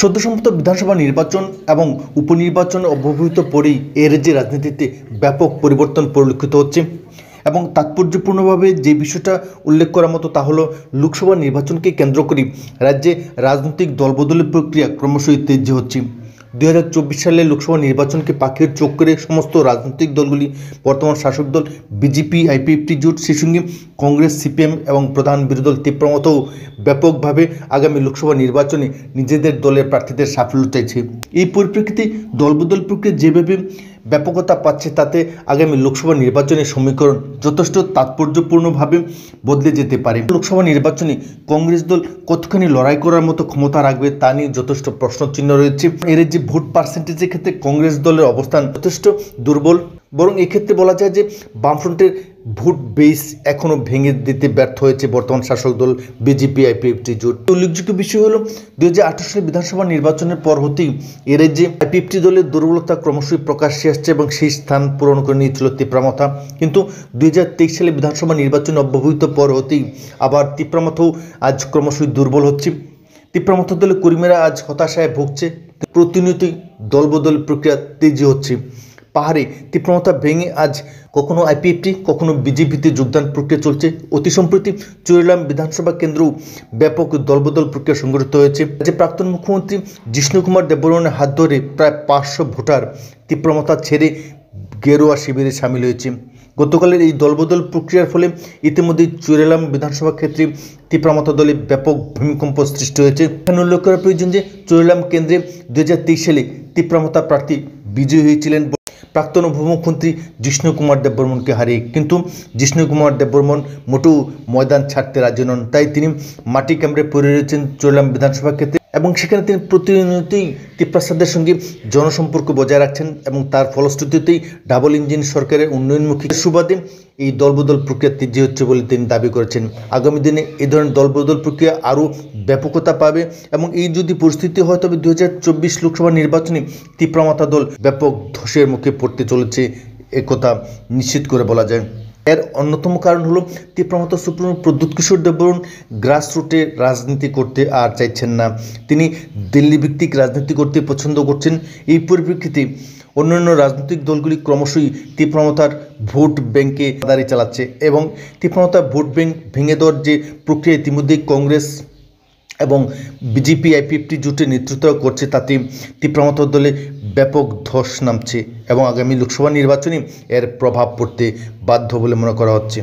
সদ্যসম্মত বিধানসভা নির্বাচন এবং উপনির্বাচন অব্যবহৃত পরেই এর যে রাজনীতিতে ব্যাপক পরিবর্তন পরিলক্ষিত হচ্ছে এবং তাৎপর্যপূর্ণভাবে যে বিষয়টা উল্লেখ করার মতো তা হলো লোকসভা নির্বাচনকে কেন্দ্র করে রাজ্যে রাজনৈতিক দলবদলের প্রক্রিয়া ক্রমশই তেজ্য হচ্ছে দুই সালে লোকসভা নির্বাচনকে পাখির চোখ করে সমস্ত রাজনৈতিক দলগুলি বর্তমান শাসক দল বিজেপি আইপিএফটি জোট সেই কংগ্রেস সিপিএম এবং প্রধান বিরোধী দল তীব্রমতও ব্যাপকভাবে আগামী লোকসভা নির্বাচনে নিজেদের দলের প্রার্থীদের সাফল্য চাইছে এই পরিপ্রেক্ষিতে দলবদল প্রক্রিয়া যেভাবে ব্যাপকতা পাচ্ছে তাতে আগামী লোকসভা নির্বাচনের সমীকরণ যথেষ্ট তাৎপর্যপূর্ণভাবে বদলে যেতে পারে লোকসভা নির্বাচনে কংগ্রেস দল কতখানি লড়াই করার মতো ক্ষমতা রাখবে তা নিয়ে যথেষ্ট প্রশ্নচিহ্ন রয়েছে এর যে ভোট পার্সেন্টেজের ক্ষেত্রে কংগ্রেস দলের অবস্থান যথেষ্ট দুর্বল বরং এক্ষেত্রে বলা যায় যে বামফ্রন্টের ভোট বেস এখনও ভেঙে দিতে ব্যর্থ হয়েছে বর্তমান শাসক দল বিজেপি আইপিএফটি জোট উল্লেখযোগ্য বিষয় হল দু সালে বিধানসভা নির্বাচনের পর হতেই এর যে আইপিএফটি দলের দুর্বলতা ক্রমশই প্রকাশ্যে আসছে এবং সেই স্থান পূরণ করে নিয়েছিল তিপ্রামথা কিন্তু দু সালে বিধানসভা নির্বাচন অব্যবহিত পর হতেই আবার তিপ্রামথাও আজ ক্রমশই দুর্বল হচ্ছে তিপ্রামথা দলের কর্মীরা আজ হতাশায় ভুগছে প্রতিনিয়তই দলবদল প্রক্রিয়া তেজি হচ্ছে পাহাড়ে তীব্রতা ভেঙে আজ কখনো আইপিএফটি কখনো বিজেপিতে যোগদান প্রক্রিয়া চলছে অতি সম্প্রতি চুরিলাম বিধানসভা কেন্দ্র ব্যাপক দলবদল প্রক্রিয়া সংগঠিত হয়েছে যে প্রাক্তন মুখ্যমন্ত্রী জিষ্ণু কুমার দেববর্মনের হাত ধরে প্রায় পাঁচশো ভোটার তীপ্রমতা ছেড়ে গেরুয়া শিবিরে সামিল হয়েছে গতকালের এই দলবদল প্রক্রিয়ার ফলে ইতিমধ্যে চুরেলাম বিধানসভা ক্ষেত্রে তীপ্রামতা দলে ব্যাপক ভূমিকম্প সৃষ্টি হয়েছে এখানে উল্লেখ করা প্রয়োজন যে চুরেলাম কেন্দ্রে দু সালে তীপ্রামতা প্রার্থী বিজয়ী হয়েছিলেন প্রাক্তন উপমুখ্যমন্ত্রী জিষ্ণু কুমার দেববর্মনকে হারিয়ে কিন্তু জিষ্ণু কুমার দেববর্মন মোটু ময়দান ছাড়তে রাজি নন তাই তিনি মাটি কামড়ে পড়ে রয়েছেন চোরলাম বিধানসভা ক্ষেত্রে এবং সেখানে তিনি প্রতিনিয়তই তিপ্রাসাদের সঙ্গে জনসম্পর্ক বজায় রাখছেন এবং তার ফলশ্রুতিতেই ডাবল ইঞ্জিন সরকারের উন্নয়নমুখী সুবাদে এই দলবদল প্রক্রিয়া তীর্যে হচ্ছে বলে তিনি দাবি করেছেন আগামী দিনে এ ধরনের দলবদল প্রক্রিয়া আরও ব্যাপকতা পাবে এবং এই যদি পরিস্থিতি হয় তবে দু লোকসভা নির্বাচনে তিপ্রামাতা দল ব্যাপক ধসের মুখে পড়তে চলেছে একথা নিশ্চিত করে বলা যায় এর অন্যতম কারণ হলো তীব্রমত সুপ্রিম প্রদ্যুৎ কিশোর দেববরুণ গ্রাসরুটে রাজনীতি করতে আর চাইছেন না তিনি দিল্লি ভিত্তিক রাজনীতি করতে পছন্দ করছেন এই পরিপ্রেক্ষিতে অন্যান্য রাজনৈতিক দলগুলি ক্রমশই তীব্রমতার ভোট ব্যাংকে দাঁড়ি চালাচ্ছে এবং তীব্রমতা ভোট ব্যাংক ভেঙে দেওয়ার যে প্রক্রিয়া ইতিমধ্যেই কংগ্রেস এবং বিজেপি আইপিএফটি জোটে নেতৃত্ব করছে তাতে তীব্রমত দলে ব্যাপক ধস নামছে এবং আগামী লোকসভা নির্বাচনে এর প্রভাব পড়তে বাধ্য বলে মনে করা হচ্ছে